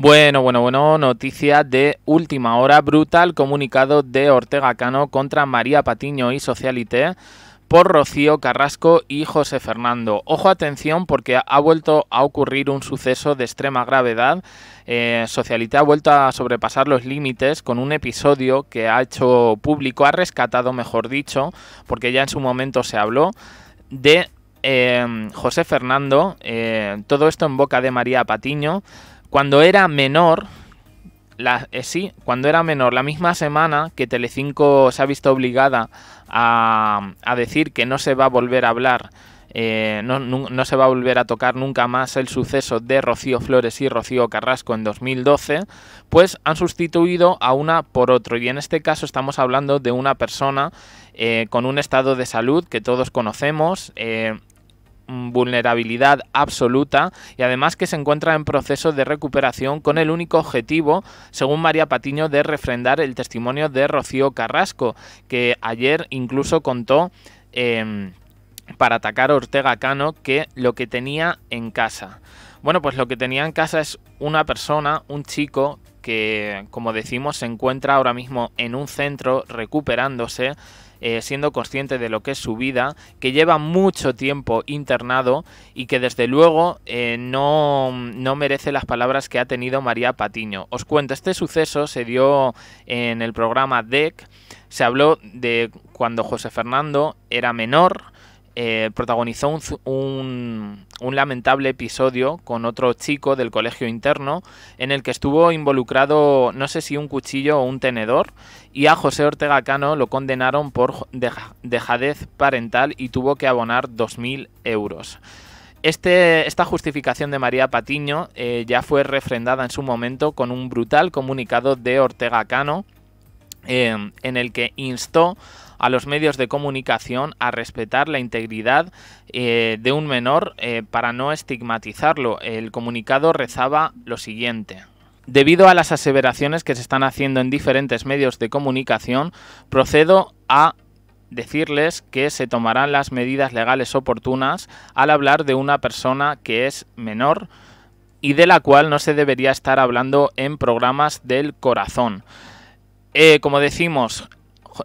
Bueno, bueno, bueno, noticia de última hora. Brutal comunicado de Ortega Cano contra María Patiño y Socialité por Rocío Carrasco y José Fernando. Ojo, atención, porque ha vuelto a ocurrir un suceso de extrema gravedad. Eh, Socialité ha vuelto a sobrepasar los límites con un episodio que ha hecho público, ha rescatado, mejor dicho, porque ya en su momento se habló, de eh, José Fernando. Eh, todo esto en boca de María Patiño. Cuando era menor, la, eh, sí, cuando era menor, la misma semana que Telecinco se ha visto obligada a, decir que no se va a volver a hablar, eh, no, se va a volver a tocar nunca más el suceso de Rocío Flores y Rocío Carrasco en 2012, pues han sustituido a una por otro. Y en este caso estamos hablando de una persona eh, con un estado de salud que todos conocemos Mm, vulnerabilidad absoluta y además que se encuentra en proceso de recuperación con el único objetivo, según María Patiño, de refrendar el testimonio de Rocío Carrasco, que ayer incluso contó... Em, para atacar a Ortega Cano que lo que tenía en casa. Bueno, pues lo que tenía en casa es una persona, un chico que, como decimos, se encuentra ahora mismo en un centro recuperándose, eh, siendo consciente de lo que es su vida, que lleva mucho tiempo internado y que desde luego eh, no, no merece las palabras que ha tenido María Patiño. Os cuento, este suceso se dio en el programa DEC, se habló de cuando José Fernando era menor, eh, protagonizó un, lamentable episodio con otro chico del colegio interno en el que estuvo involucrado no sé si un cuchillo o un tenedor y a José Ortega Cano lo condenaron por dejadez parental y tuvo que abonar 2.000 euros. Este, esta justificación de María Patiño eh, ya fue refrendada en su momento con un brutal comunicado de Ortega Cano eh, en el que instó a los medios de comunicación a respetar la integridad eh, de un menor eh, para no estigmatizarlo. El comunicado rezaba lo siguiente. Debido a las aseveraciones que se están haciendo en diferentes medios de comunicación, procedo a decirles que se tomarán las medidas legales oportunas al hablar de una persona que es menor y de la cual no se debería estar hablando en programas del corazón. Eh, como decimos,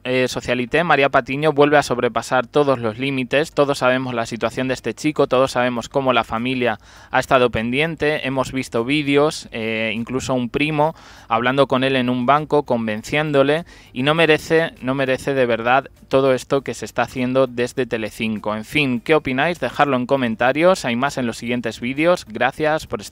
eh, socialité, María Patiño vuelve a sobrepasar todos los límites. Todos sabemos la situación de este chico, todos sabemos cómo la familia ha estado pendiente. Hemos visto vídeos, eh, incluso un primo hablando con él en un banco, convenciéndole, y no merece, no merece de verdad todo esto que se está haciendo desde Telecinco. En fin, ¿qué opináis? Dejadlo en comentarios. Hay más en los siguientes vídeos. Gracias por estar.